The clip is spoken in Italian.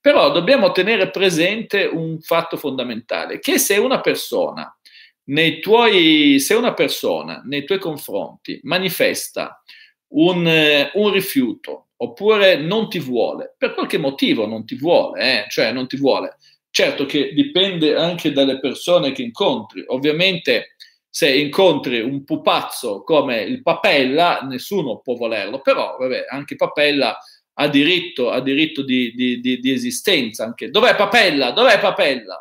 Però dobbiamo tenere presente un fatto fondamentale, che se una persona nei tuoi, se una persona nei tuoi confronti manifesta un, eh, un, rifiuto oppure non ti vuole, per qualche motivo non ti vuole, eh? cioè non ti vuole. Certo che dipende anche dalle persone che incontri. Ovviamente se incontri un pupazzo come il Papella, nessuno può volerlo, però vabbè, anche Papella ha diritto, ha diritto di, di, di, di esistenza anche. Dov'è Papella? Dov'è Papella?